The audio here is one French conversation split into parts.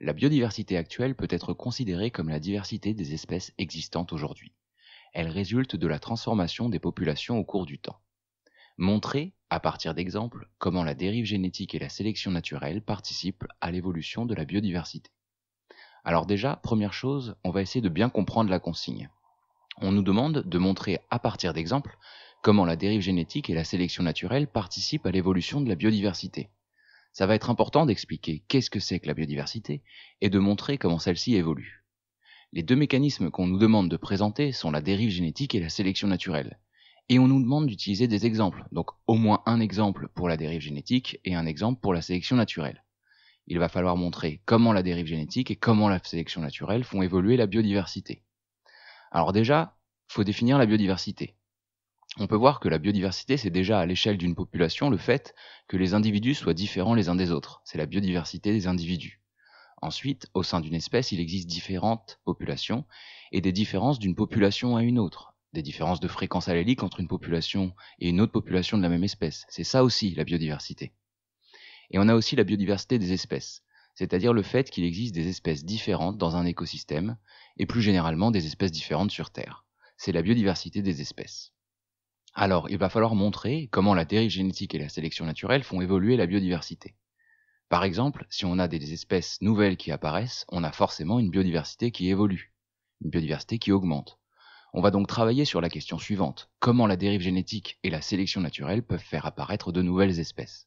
La biodiversité actuelle peut être considérée comme la diversité des espèces existantes aujourd'hui. Elle résulte de la transformation des populations au cours du temps. Montrer, à partir d'exemples, comment la dérive génétique et la sélection naturelle participent à l'évolution de la biodiversité. Alors déjà, première chose, on va essayer de bien comprendre la consigne. On nous demande de montrer à partir d'exemples comment la dérive génétique et la sélection naturelle participent à l'évolution de la biodiversité ça va être important d'expliquer qu'est-ce que c'est que la biodiversité et de montrer comment celle-ci évolue. Les deux mécanismes qu'on nous demande de présenter sont la dérive génétique et la sélection naturelle. Et on nous demande d'utiliser des exemples, donc au moins un exemple pour la dérive génétique et un exemple pour la sélection naturelle. Il va falloir montrer comment la dérive génétique et comment la sélection naturelle font évoluer la biodiversité. Alors déjà, faut définir la biodiversité on peut voir que la biodiversité, c'est déjà à l'échelle d'une population le fait que les individus soient différents les uns des autres. C'est la biodiversité des individus. Ensuite, au sein d'une espèce, il existe différentes populations et des différences d'une population à une autre, des différences de fréquence allélique entre une population et une autre population de la même espèce. C'est ça aussi la biodiversité. Et on a aussi la biodiversité des espèces, c'est-à-dire le fait qu'il existe des espèces différentes dans un écosystème et plus généralement des espèces différentes sur Terre. C'est la biodiversité des espèces. Alors, il va falloir montrer comment la dérive génétique et la sélection naturelle font évoluer la biodiversité. Par exemple, si on a des espèces nouvelles qui apparaissent, on a forcément une biodiversité qui évolue, une biodiversité qui augmente. On va donc travailler sur la question suivante, comment la dérive génétique et la sélection naturelle peuvent faire apparaître de nouvelles espèces.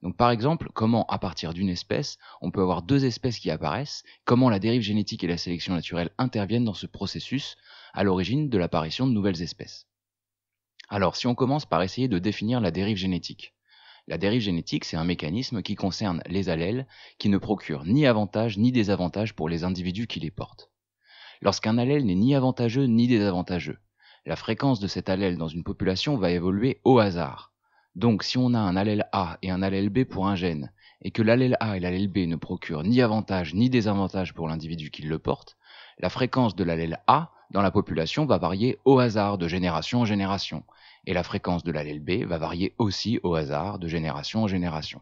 Donc par exemple, comment à partir d'une espèce, on peut avoir deux espèces qui apparaissent, comment la dérive génétique et la sélection naturelle interviennent dans ce processus à l'origine de l'apparition de nouvelles espèces. Alors, si on commence par essayer de définir la dérive génétique. La dérive génétique, c'est un mécanisme qui concerne les allèles qui ne procurent ni avantages ni désavantages pour les individus qui les portent. Lorsqu'un allèle n'est ni avantageux ni désavantageux, la fréquence de cet allèle dans une population va évoluer au hasard. Donc si on a un allèle A et un allèle B pour un gène, et que l'allèle A et l'allèle B ne procurent ni avantages ni désavantages pour l'individu qui le porte, la fréquence de l'allèle A dans la population va varier au hasard de génération en génération, et la fréquence de l'allèle B va varier aussi au hasard de génération en génération.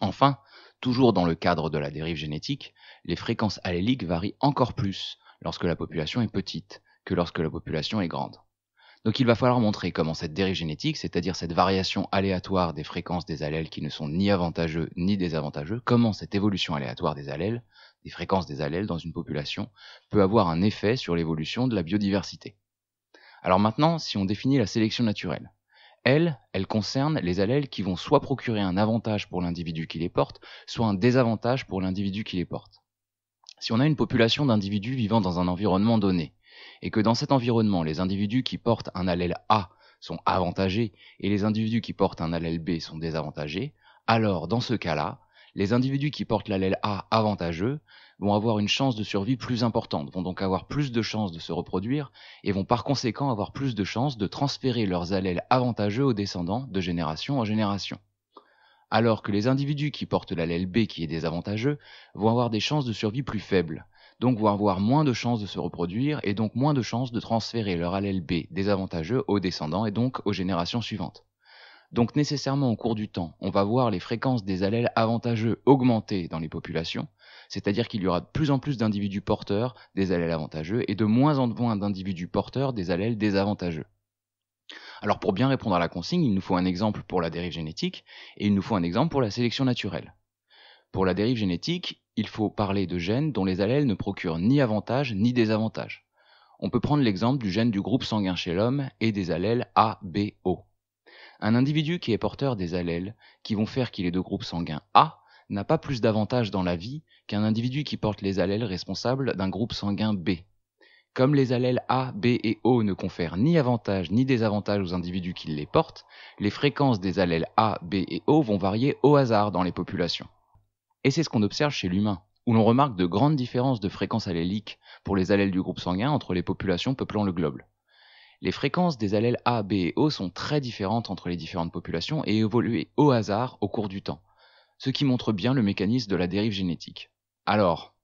Enfin, toujours dans le cadre de la dérive génétique, les fréquences alléliques varient encore plus lorsque la population est petite que lorsque la population est grande. Donc il va falloir montrer comment cette dérive génétique, c'est-à-dire cette variation aléatoire des fréquences des allèles qui ne sont ni avantageux ni désavantageux, comment cette évolution aléatoire des allèles, des fréquences des allèles dans une population, peut avoir un effet sur l'évolution de la biodiversité. Alors maintenant, si on définit la sélection naturelle, elle, elle concerne les allèles qui vont soit procurer un avantage pour l'individu qui les porte, soit un désavantage pour l'individu qui les porte. Si on a une population d'individus vivant dans un environnement donné, et que dans cet environnement, les individus qui portent un allèle A sont avantagés et les individus qui portent un allèle B sont désavantagés, alors dans ce cas-là, les individus qui portent l'allèle A avantageux vont avoir une chance de survie plus importante, vont donc avoir plus de chances de se reproduire et vont par conséquent avoir plus de chances de transférer leurs allèles avantageux aux descendants de génération en génération. Alors que les individus qui portent l'allèle B qui est désavantageux vont avoir des chances de survie plus faibles, donc vont avoir moins de chances de se reproduire et donc moins de chances de transférer leur allèle B désavantageux aux descendants et donc aux générations suivantes. Donc nécessairement au cours du temps, on va voir les fréquences des allèles avantageux augmenter dans les populations, c'est-à-dire qu'il y aura de plus en plus d'individus porteurs des allèles avantageux et de moins en moins d'individus porteurs des allèles désavantageux. Alors pour bien répondre à la consigne, il nous faut un exemple pour la dérive génétique et il nous faut un exemple pour la sélection naturelle. Pour la dérive génétique, il faut parler de gènes dont les allèles ne procurent ni avantages ni désavantages. On peut prendre l'exemple du gène du groupe sanguin chez l'homme et des allèles A, B, O. Un individu qui est porteur des allèles, qui vont faire qu'il est de groupe sanguin A, n'a pas plus d'avantages dans la vie qu'un individu qui porte les allèles responsables d'un groupe sanguin B. Comme les allèles A, B et O ne confèrent ni avantages ni désavantages aux individus qui les portent, les fréquences des allèles A, B et O vont varier au hasard dans les populations. Et c'est ce qu'on observe chez l'humain, où l'on remarque de grandes différences de fréquences alléliques pour les allèles du groupe sanguin entre les populations peuplant le globe. Les fréquences des allèles A, B et O sont très différentes entre les différentes populations et évoluent au hasard au cours du temps, ce qui montre bien le mécanisme de la dérive génétique. Alors,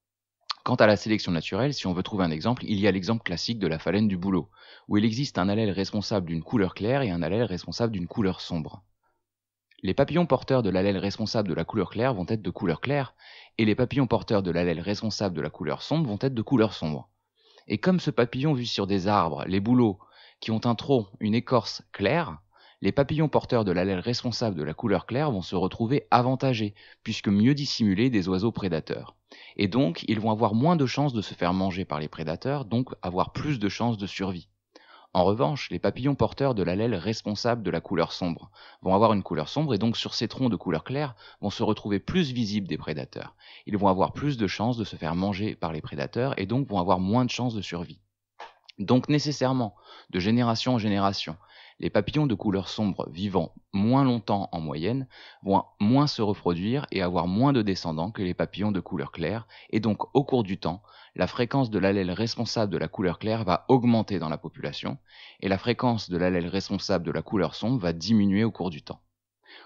quant à la sélection naturelle, si on veut trouver un exemple, il y a l'exemple classique de la phalène du bouleau, où il existe un allèle responsable d'une couleur claire et un allèle responsable d'une couleur sombre. Les papillons porteurs de l'allèle responsable de la couleur claire vont être de couleur claire, et les papillons porteurs de l'allèle responsable de la couleur sombre vont être de couleur sombre. Et comme ce papillon vu sur des arbres, les bouleaux, qui ont un tronc, une écorce claire, les papillons porteurs de l'allèle responsable de la couleur claire vont se retrouver avantagés, puisque mieux dissimulés des oiseaux prédateurs. Et donc, ils vont avoir moins de chances de se faire manger par les prédateurs, donc avoir plus de chances de survie. En revanche, les papillons porteurs de l'allèle responsable de la couleur sombre vont avoir une couleur sombre et donc sur ces troncs de couleur claire vont se retrouver plus visibles des prédateurs. Ils vont avoir plus de chances de se faire manger par les prédateurs et donc vont avoir moins de chances de survie. Donc nécessairement, de génération en génération, les papillons de couleur sombre vivant moins longtemps en moyenne vont moins se reproduire et avoir moins de descendants que les papillons de couleur claire, et donc au cours du temps, la fréquence de l'allèle responsable de la couleur claire va augmenter dans la population, et la fréquence de l'allèle responsable de la couleur sombre va diminuer au cours du temps.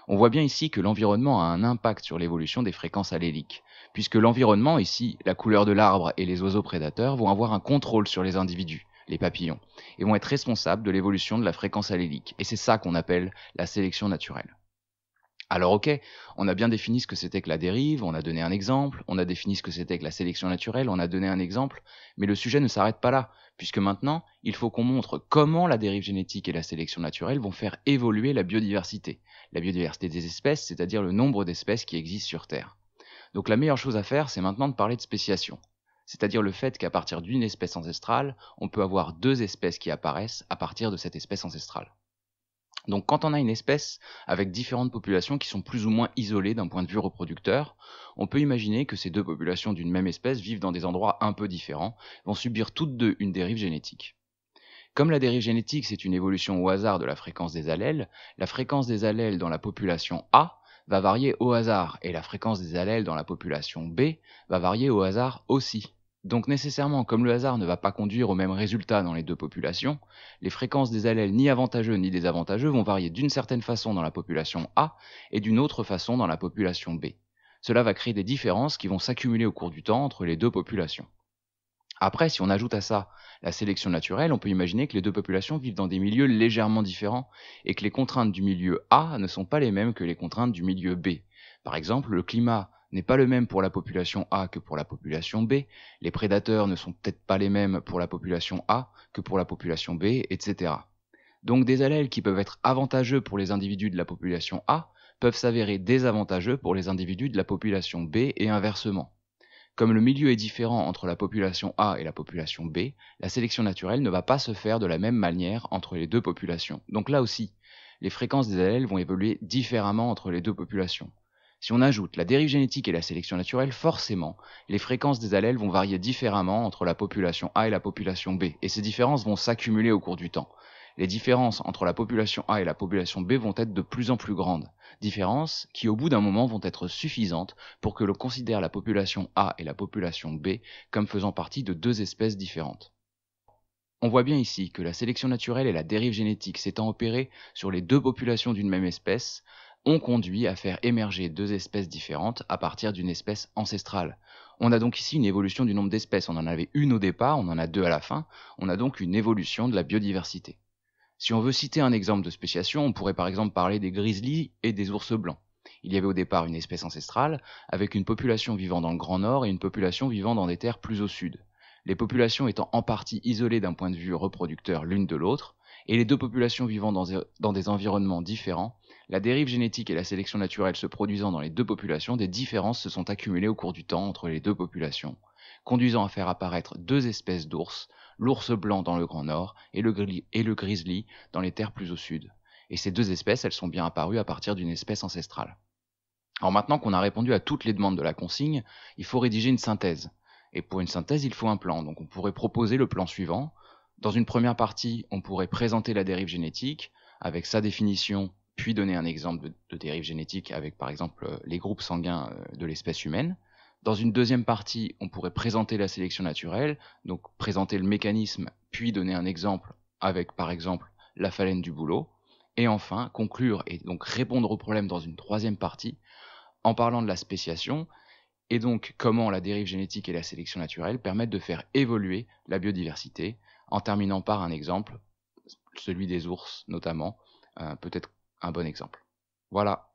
On voit bien ici que l'environnement a un impact sur l'évolution des fréquences alléliques, puisque l'environnement, ici la couleur de l'arbre et les oiseaux prédateurs, vont avoir un contrôle sur les individus, les papillons, et vont être responsables de l'évolution de la fréquence allélique. Et c'est ça qu'on appelle la sélection naturelle. Alors ok, on a bien défini ce que c'était que la dérive, on a donné un exemple, on a défini ce que c'était que la sélection naturelle, on a donné un exemple, mais le sujet ne s'arrête pas là, puisque maintenant, il faut qu'on montre comment la dérive génétique et la sélection naturelle vont faire évoluer la biodiversité, la biodiversité des espèces, c'est-à-dire le nombre d'espèces qui existent sur Terre. Donc la meilleure chose à faire, c'est maintenant de parler de spéciation, c'est-à-dire le fait qu'à partir d'une espèce ancestrale, on peut avoir deux espèces qui apparaissent à partir de cette espèce ancestrale. Donc quand on a une espèce avec différentes populations qui sont plus ou moins isolées d'un point de vue reproducteur, on peut imaginer que ces deux populations d'une même espèce vivent dans des endroits un peu différents, vont subir toutes deux une dérive génétique. Comme la dérive génétique, c'est une évolution au hasard de la fréquence des allèles, la fréquence des allèles dans la population A va varier au hasard, et la fréquence des allèles dans la population B va varier au hasard aussi. Donc nécessairement, comme le hasard ne va pas conduire au même résultat dans les deux populations, les fréquences des allèles ni avantageux ni désavantageux vont varier d'une certaine façon dans la population A et d'une autre façon dans la population B. Cela va créer des différences qui vont s'accumuler au cours du temps entre les deux populations. Après, si on ajoute à ça la sélection naturelle, on peut imaginer que les deux populations vivent dans des milieux légèrement différents et que les contraintes du milieu A ne sont pas les mêmes que les contraintes du milieu B. Par exemple, le climat n'est pas le même pour la population A que pour la population B, les prédateurs ne sont peut-être pas les mêmes pour la population A que pour la population B, etc. Donc des allèles qui peuvent être avantageux pour les individus de la population A peuvent s'avérer désavantageux pour les individus de la population B et inversement. Comme le milieu est différent entre la population A et la population B, la sélection naturelle ne va pas se faire de la même manière entre les deux populations. Donc là aussi, les fréquences des allèles vont évoluer différemment entre les deux populations. Si on ajoute la dérive génétique et la sélection naturelle, forcément, les fréquences des allèles vont varier différemment entre la population A et la population B, et ces différences vont s'accumuler au cours du temps. Les différences entre la population A et la population B vont être de plus en plus grandes, différences qui au bout d'un moment vont être suffisantes pour que l'on considère la population A et la population B comme faisant partie de deux espèces différentes. On voit bien ici que la sélection naturelle et la dérive génétique s'étant opérées sur les deux populations d'une même espèce, ont conduit à faire émerger deux espèces différentes à partir d'une espèce ancestrale. On a donc ici une évolution du nombre d'espèces. On en avait une au départ, on en a deux à la fin. On a donc une évolution de la biodiversité. Si on veut citer un exemple de spéciation, on pourrait par exemple parler des grizzlies et des ours blancs. Il y avait au départ une espèce ancestrale, avec une population vivant dans le Grand Nord et une population vivant dans des terres plus au sud. Les populations étant en partie isolées d'un point de vue reproducteur l'une de l'autre, et les deux populations vivant dans, des environnements différents la dérive génétique et la sélection naturelle se produisant dans les deux populations, des différences se sont accumulées au cours du temps entre les deux populations, conduisant à faire apparaître deux espèces d'ours, l'ours blanc dans le Grand Nord et le, grizzly dans les terres plus au sud. Et ces deux espèces, elles sont bien apparues à partir d'une espèce ancestrale. Alors maintenant qu'on a répondu à toutes les demandes de la consigne, il faut rédiger une synthèse. Et pour une synthèse, il faut un plan. Donc on pourrait proposer le plan suivant. Dans une première partie, on pourrait présenter la dérive génétique avec sa définition, puis donner un exemple de, dérive génétique avec par exemple euh, les groupes sanguins euh, de l'espèce humaine. Dans une deuxième partie, on pourrait présenter la sélection naturelle, donc présenter le mécanisme, puis donner un exemple avec par exemple la phalène du boulot. Et enfin, conclure et donc répondre au problème dans une troisième partie en parlant de la spéciation et donc comment la dérive génétique et la sélection naturelle permettent de faire évoluer la biodiversité en terminant par un exemple, celui des ours notamment, euh, peut-être un bon exemple. Voilà,